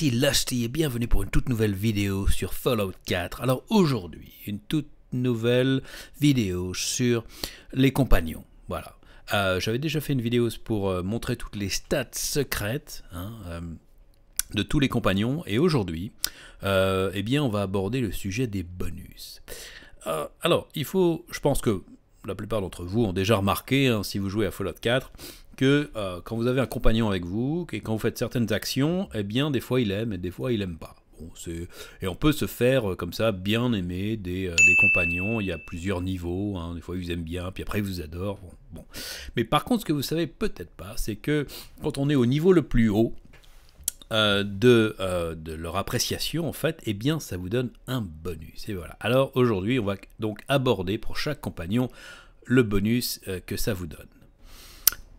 ici Lusty et bienvenue pour une toute nouvelle vidéo sur Fallout 4. Alors aujourd'hui, une toute nouvelle vidéo sur les compagnons. Voilà. Euh, j'avais déjà fait une vidéo pour euh, montrer toutes les stats secrètes hein, euh, de tous les compagnons. Et aujourd'hui, eh bien, on va aborder le sujet des bonus. alors, il faut, je pense que la plupart d'entre vous ont déjà remarqué, hein, si vous jouez à Fallout 4, que euh, quand vous avez un compagnon avec vous, et quand vous faites certaines actions, eh bien, des fois il aime et des fois il aime pas. Bon, et on peut se faire euh, comme ça bien aimer des, euh, des, compagnons. Il y a plusieurs niveaux. Hein. Des fois, ils vous aiment bien, puis après, ils vous adorent. Bon, Mais par contre, ce que vous savez peut-être pas, c'est que quand on est au niveau le plus haut de, de, leur appréciation, en fait, eh bien, ça vous donne un bonus. Et voilà. Alors aujourd'hui, on va donc aborder pour chaque compagnon le bonus que ça vous donne.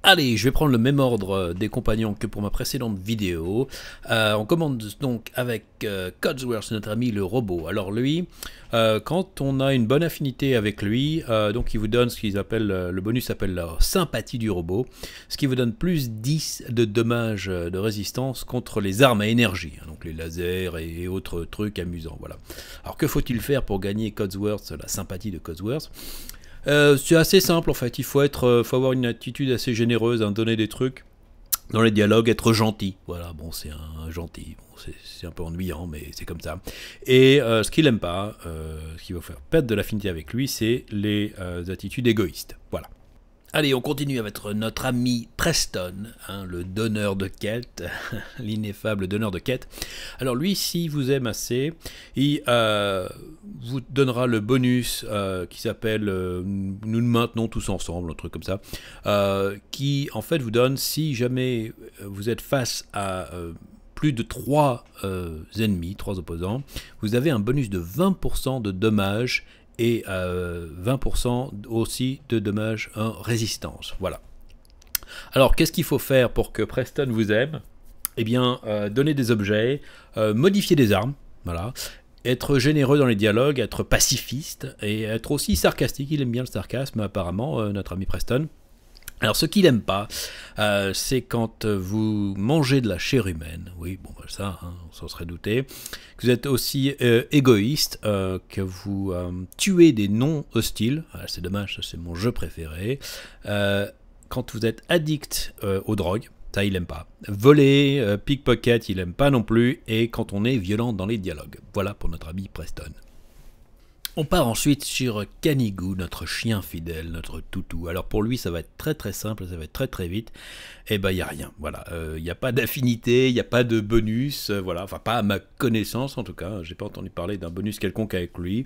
Allez, je vais prendre le même ordre euh, des compagnons que pour ma précédente vidéo. Euh, on commence donc avec euh, Codsworth, notre ami le robot. Alors lui, quand on a une bonne affinité avec lui, donc il vous donne ce qu'ils appellent, le bonus s'appelle la sympathie du robot, ce qui vous donne plus 10 de dommages de résistance contre les armes à énergie, hein, donc les lasers et, et, autres trucs amusants. Voilà. Alors que faut-il faire pour gagner Codsworth, la sympathie de Codsworth euh, c'est assez simple en fait. Il faut, être, euh, faut avoir une attitude assez généreuse, hein, donner des trucs dans les dialogues, être gentil. Voilà, bon, c'est un gentil. c'est un peu ennuyant, mais c'est comme ça. Et euh, ce qu'il aime pas, ce qui va faire perdre de l'affinité avec lui, c'est les attitudes égoïstes. Voilà. Allez, on continue avec notre ami Preston, hein, le donneur de quête, l'ineffable donneur de quête. Alors lui, s'il vous aime assez, il euh, vous donnera le bonus euh, qui s'appelle euh, Nous nous maintenons tous ensemble, un truc comme ça, qui en fait vous donne, si jamais vous êtes face à plus de 3 ennemis, 3 opposants, vous avez un bonus de 20% de dommages et 20% euh, aussi de dommages en résistance. Voilà. Alors, qu'est-ce qu'il faut faire pour que Preston vous aime Eh bien, euh, donner des objets, euh, modifier des armes, voilà, être généreux dans les dialogues, être pacifiste et être aussi sarcastique. Il aime bien le sarcasme, apparemment, notre ami Preston. Alors ce qu'il n'aime pas, euh, c'est quand euh, vous mangez de la chair humaine, oui, bon bah, ça, hein, on s'en serait douté, que vous êtes aussi euh, égoïste, que vous tuez des non hostiles, ah, c'est dommage, c'est mon jeu préféré, quand vous êtes addict aux drogues, ça il aime pas. Voler, pickpocket, il aime pas non plus, et quand on est violent dans les dialogues. Voilà pour notre ami Preston. On part ensuite sur Canigou, notre chien fidèle, notre toutou. Alors pour lui, ça va être très très simple, ça va être très très vite. Et eh ben il n'y a rien, voilà. Il euh, n'y a pas d'affinité, il n'y a pas de bonus, euh, voilà. Enfin, pas à ma connaissance en tout cas. J'ai pas entendu parler d'un bonus quelconque avec lui.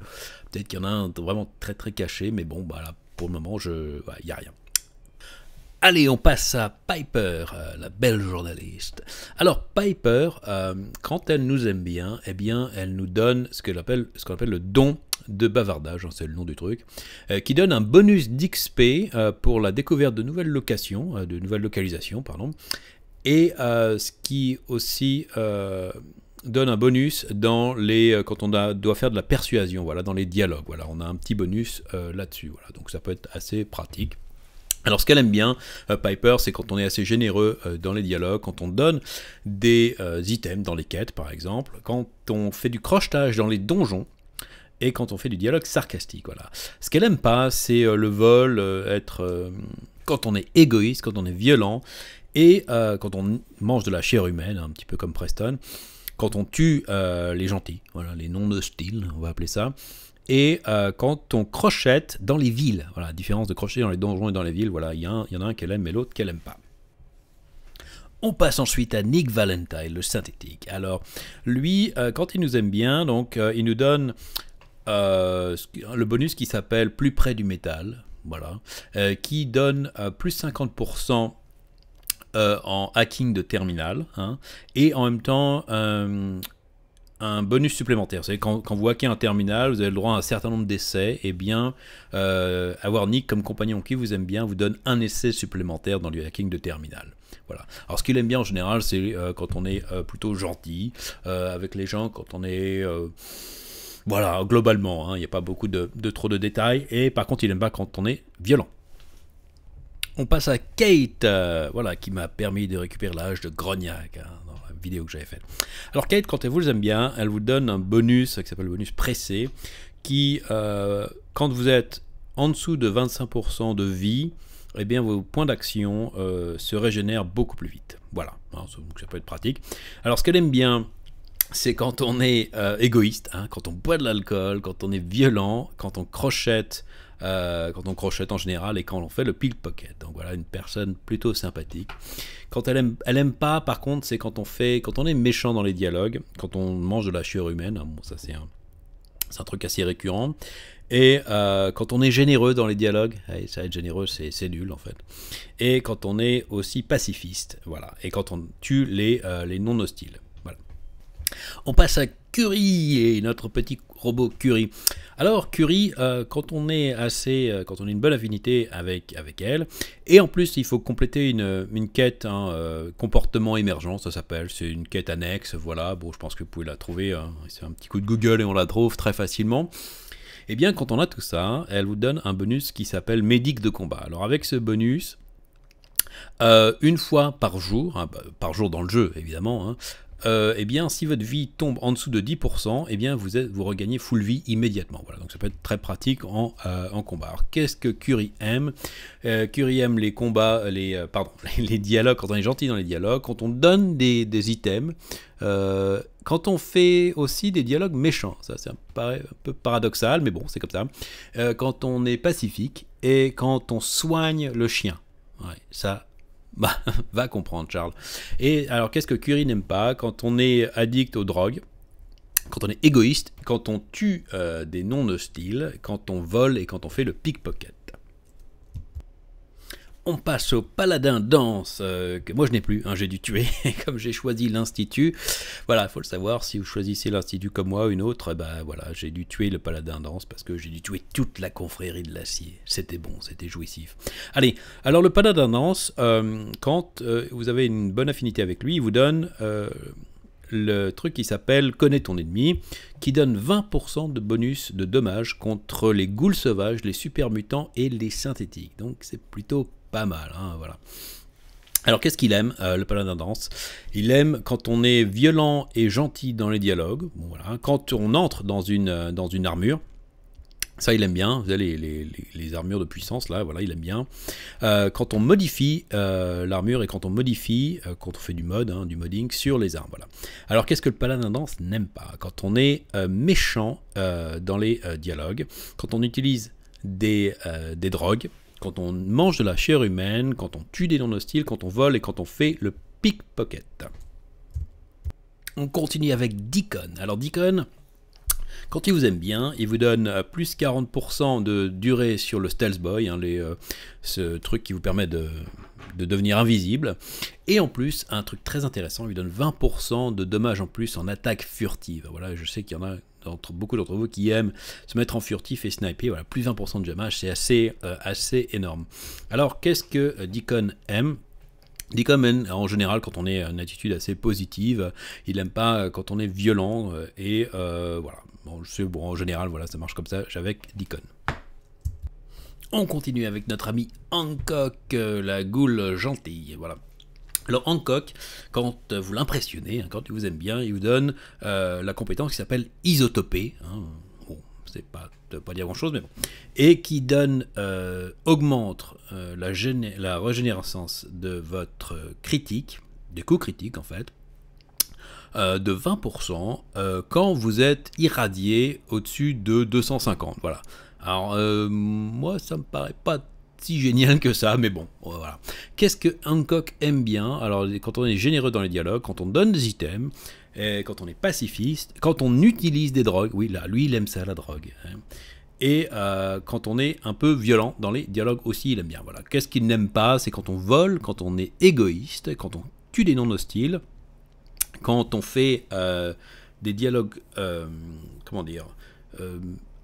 Peut-être qu'il y en a un vraiment très très caché, mais bon, voilà. Bah, pour le moment, il je... n'y bah, a rien. Allez, on passe à Piper, euh, la belle journaliste. Alors, Piper, quand elle nous aime bien, eh bien, elle nous donne ce qu'on appelle le don de bavardage, hein, c'est le nom du truc, euh, qui donne un bonus d'XP euh, pour la découverte de nouvelles locations, euh, de nouvelles localisations, pardon, et ce qui aussi donne un bonus dans les quand on doit faire de la persuasion, voilà, dans les dialogues, voilà, on a un petit bonus là-dessus, voilà, donc ça peut être assez pratique. Alors ce qu'elle aime bien, Piper, c'est quand on est assez généreux dans les dialogues, quand on donne des items dans les quêtes par exemple, quand on fait du crochetage dans les donjons, et quand on fait du dialogue sarcastique. Voilà. Ce qu'elle aime pas, c'est euh, le vol, euh, être euh, quand on est égoïste, quand on est violent et quand on mange de la chair humaine, un petit peu comme Preston, quand on tue les gentils, voilà, les non hostiles, on va appeler ça, et quand on crochette dans les villes, voilà, la différence de crocheter dans les donjons et dans les villes, voilà, il y, y, en a un qu'elle aime et l'autre qu'elle aime pas. On passe ensuite à Nick Valentine, le synthétique. Alors, lui, quand il nous aime bien, donc, il nous donne euh, le bonus qui s'appelle Plus près du métal, voilà, euh, qui donne euh, plus 50% en hacking de terminal, hein, et en même temps un bonus supplémentaire. C'est quand, quand vous hackez un terminal, vous avez le droit à un certain nombre d'essais, et bien avoir Nick comme compagnon qui vous aime bien vous donne un essai supplémentaire dans le hacking de terminal. Voilà. Alors ce qu'il aime bien en général, c'est quand on est plutôt gentil avec les gens, quand on est voilà, globalement, hein, il n'y a pas beaucoup de, trop de détails. Et par contre, il n'aime pas quand on est violent. On passe à Kate, euh, voilà, qui m'a permis de récupérer l'âge de Grognac hein, dans la vidéo que j'avais faite. Alors Kate, quand elle vous aime bien, elle vous donne un bonus qui s'appelle le bonus pressé, qui, euh, quand vous êtes en dessous de 25% de vie, eh bien vos points d'action euh, se régénèrent beaucoup plus vite. Voilà, hein, ça peut être pratique. Alors ce qu'elle aime bien, c'est quand on est égoïste, quand on boit de l'alcool, quand on est violent, quand on crochette, quand on crochette en général et quand on fait le pickpocket. Donc voilà, une personne plutôt sympathique. Quand elle aime, elle aime pas, par contre, c'est quand on fait, quand on est méchant dans les dialogues, quand on mange de la chier humaine. bon, ça c'est un, truc assez récurrent. Et quand on est généreux dans les dialogues, et ça être généreux, c'est nul en fait. Et quand on est aussi pacifiste, voilà. Et quand on tue les, les non hostiles. On passe à Curie et notre petit robot Curie. Alors Curie, euh, quand on est assez, euh, quand on a une bonne affinité avec, avec elle, et en plus il faut compléter une, une quête hein, euh, comportement émergent, ça s'appelle, c'est une quête annexe, voilà. Bon, je pense que vous pouvez la trouver, hein. c'est un petit coup de Google et on la trouve très facilement. Et eh bien quand on a tout ça, elle vous donne un bonus qui s'appelle médic de combat. Alors avec ce bonus, une fois par jour, hein, bah, par jour dans le jeu évidemment, hein, euh, eh bien, si votre vie tombe en dessous de 10%, eh bien, vous, vous regagnez full vie immédiatement. Voilà, donc ça peut être très pratique en, euh, combat. Alors, qu'est-ce que Curie aime euh, Curie aime les combats, euh, les, pardon, les, dialogues, quand on est gentil dans les dialogues, quand on donne des, items, quand on fait aussi des dialogues méchants. Ça, c'est un, un, peu paradoxal, mais bon, c'est comme ça. quand on est pacifique et quand on soigne le chien. ça, bah, va comprendre, Charles. Et alors, qu'est-ce que Curie n'aime pas quand on est addict aux drogues quand on est égoïste, quand on tue euh, des non hostiles, quand on vole et quand on fait le pickpocket on passe au paladin danse, euh, que moi je n'ai plus, hein, j'ai dû tuer, comme j'ai choisi l'institut. Voilà, il faut le savoir, si vous choisissez l'institut comme moi ou une autre, bah voilà, j'ai dû tuer le paladin danse parce que j'ai dû tuer toute la confrérie de l'acier. C'était bon, c'était jouissif. Allez, alors le paladin danse, euh, quand euh, vous avez une bonne affinité avec lui, il vous donne le truc qui s'appelle Connais ton ennemi, qui donne 20% de bonus de dommages contre les ghouls sauvages, les super mutants et les synthétiques. Donc c'est plutôt pas mal. Hein, voilà. Alors qu'est-ce qu'il aime, euh, le paladin danse Il aime quand on est violent et gentil dans les dialogues, voilà. quand on entre dans une, euh, dans une armure, ça, il aime bien. Vous avez les, les, armures de puissance, là, voilà, il aime bien. Euh, quand on modifie l'armure et quand on modifie, quand on fait du mode hein, du modding sur les armes, voilà. Alors, qu'est-ce que le paladin danse n'aime pas Quand on est méchant dans les dialogues, quand on utilise des, des drogues, quand on mange de la chair humaine, quand on tue des non-hostiles, quand on vole et quand on fait le pickpocket. On continue avec Deacon. Alors Deacon, quand il vous aime bien, il vous donne plus 40% de durée sur le Stealth Boy, hein, euh, ce truc qui vous permet de, devenir invisible. Et en plus, un truc très intéressant, il vous donne 20% de dommages en plus en attaque furtive. Voilà, je sais qu'il y en a beaucoup d'entre vous qui aiment se mettre en furtif et sniper. Voilà, plus 20% de damage c'est assez, euh, assez énorme. Alors, qu'est-ce que euh, Deacon aime aime en général, quand on est une attitude assez positive, il n'aime pas euh, quand on est violent. Et voilà, bon, je sais, bon, en général, voilà, ça marche comme ça avec Deacon. On continue avec notre ami Hancock, la goule gentille. Voilà. Alors Hancock, quand euh, vous l'impressionnez, hein, quand il vous aime bien, il vous donne euh, la compétence qui s'appelle isotopée. Hein. bon, c'est pas, pas dire grand chose, mais bon. Et qui donne, euh, augmente la, la régénérescence de votre critique, des coups critiques en fait, de 20% quand vous êtes irradié au-dessus de 250. Voilà. Alors, moi, ça me paraît pas si génial que ça, mais bon, euh, voilà. Qu'est-ce que Hancock aime bien Alors, quand on est généreux dans les dialogues, quand on donne des items, et quand on est pacifiste, quand on utilise des drogues, oui, là, lui, il aime ça, la drogue. Hein, et euh, quand on est un peu violent dans les dialogues aussi, il aime bien. Voilà. Qu'est-ce qu'il n'aime pas C'est quand on vole, quand on est égoïste, quand on tue des non-hostiles, quand on fait euh, des dialogues, comment dire,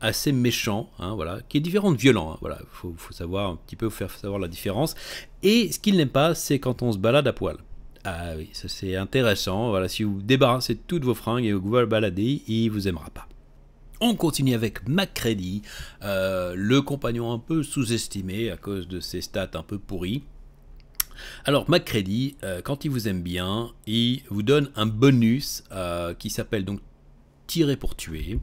assez méchant, hein, voilà, qui est différent de violent. il hein, voilà, faut, faut savoir un petit peu faire savoir la différence. Et ce qu'il n'aime pas, c'est quand on se balade à poil. Ah oui, ça c'est intéressant. Voilà, si vous débarrassez toutes vos fringues et que vous baladez, balader, il vous aimera pas. On continue avec McCready, euh, le compagnon un peu sous-estimé à cause de ses stats un peu pourries. Alors McCready, euh, quand il vous aime bien, il vous donne un bonus euh, qui s'appelle donc tirer pour tuer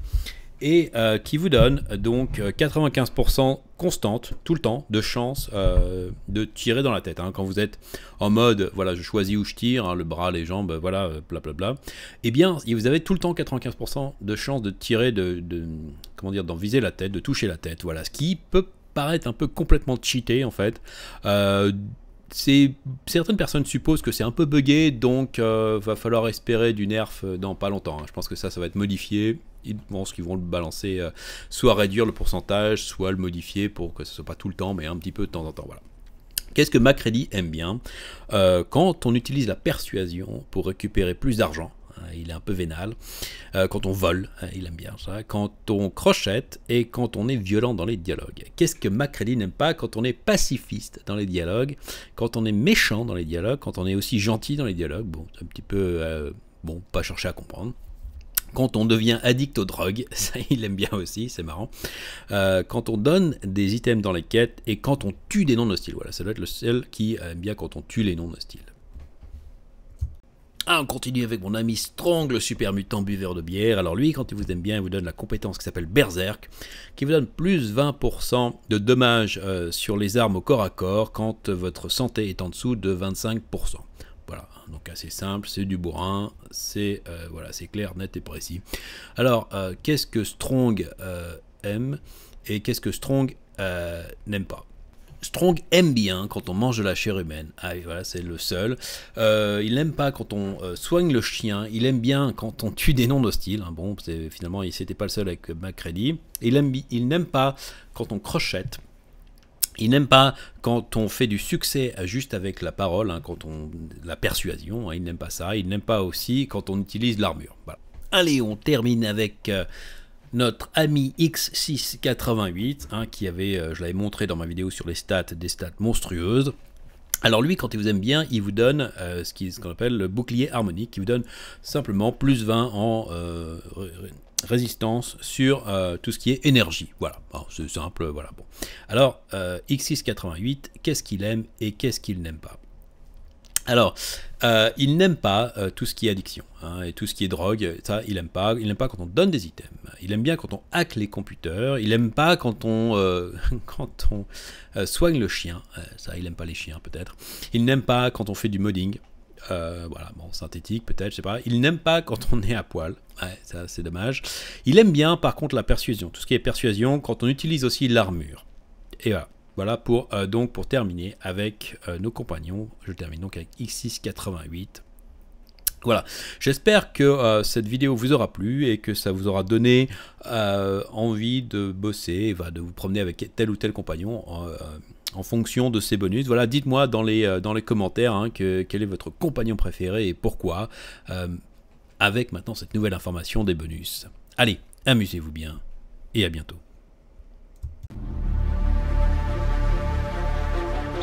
et euh, qui vous donne euh, donc 95% euh, constante, tout le temps, de chance de tirer dans la tête. Hein. Quand vous êtes en mode, voilà, je choisis où je tire, hein, le bras, les jambes, voilà, bla bla, bla, et eh bien, vous avez tout le temps 95% de chance de tirer, de, comment dire, d'en viser la tête, de toucher la tête, voilà, ce qui peut paraître un peu complètement cheaté, en fait. certaines personnes supposent que c'est un peu buggé, donc va falloir espérer du nerf dans pas longtemps. Hein. Je pense que ça, ça va être modifié ils pensent qu'ils vont le balancer, euh, soit réduire le pourcentage, soit le modifier pour que ce soit pas tout le temps, mais un petit peu de temps en temps. Voilà. Qu'est-ce que Macready aime bien euh, Quand on utilise la persuasion pour récupérer plus d'argent, hein, il est un peu vénal. Euh, quand on vole, hein, il aime bien ça. Quand on crochette et quand on est violent dans les dialogues. Qu'est-ce que Macready n'aime pas quand on est pacifiste dans les dialogues, quand on est méchant dans les dialogues, quand on est aussi gentil dans les dialogues Bon, un petit peu. bon, pas chercher à comprendre quand on devient addict aux drogues, ça il aime bien aussi, c'est marrant, euh, quand on donne des items dans les quêtes et quand on tue des noms hostiles. Voilà, ça doit être le seul qui aime bien quand on tue les noms hostiles. Ah, on continue avec mon ami Strong, le super mutant buveur de bière. Alors lui, quand il vous aime bien, il vous donne la compétence qui s'appelle Berserk, qui vous donne plus 20% de dommages euh, sur les armes au corps à corps quand votre santé est en dessous de 25%. Voilà, donc assez simple, c'est du bourrin, c'est euh, voilà, c'est clair, net et précis. Alors, euh, qu'est-ce que Strong euh, aime et qu'est-ce que Strong n'aime pas Strong aime bien quand on mange de la chair humaine. Ah voilà, c'est le seul. il n'aime pas quand on soigne le chien. Il aime bien quand on tue des noms hostiles. Hein, bon, finalement, il n'était pas le seul avec MacReady. Il n'aime pas quand on crochette. Il n'aime pas quand on fait du succès juste avec la parole, hein, quand on la persuasion, hein, Il n'aime pas ça. Il n'aime pas aussi quand on utilise l'armure. Allez, on termine avec euh, notre ami X688, hein, qui avait, euh, je l'avais montré dans ma vidéo sur les stats, des stats monstrueuses. Alors lui, quand il vous aime bien, il vous donne euh, ce qu'on appelle le bouclier harmonique, qui vous donne simplement plus 20 en euh, résistance sur euh, tout ce qui est énergie. Voilà, c'est simple, voilà. Bon. Alors, X688, qu'est-ce qu'il aime et qu'est-ce qu'il n'aime pas alors, euh, il n'aime pas euh, tout ce qui est addiction hein, et tout ce qui est drogue. Ça, il n'aime pas. Il n'aime pas quand on donne des items. Il aime bien quand on hack les computers. Il n'aime pas quand on euh, quand on soigne le chien. ça, il n'aime pas les chiens peut-être. Il n'aime pas quand on fait du modding. voilà, bon, synthétique peut-être, je sais pas. Il n'aime pas quand on est à poil. ça c'est dommage. Il aime bien par contre la persuasion, tout ce qui est persuasion, quand on utilise aussi l'armure. Et voilà. Voilà pour euh, donc pour terminer avec euh, nos compagnons. Je termine donc avec X688. Voilà, j'espère que euh, cette vidéo vous aura plu et que ça vous aura donné envie de bosser, de vous promener avec tel ou tel compagnon en fonction de ces bonus. Voilà, dites-moi dans les, dans les commentaires hein, quel est votre compagnon préféré et pourquoi, avec maintenant cette nouvelle information des bonus. Allez, amusez-vous bien et à bientôt.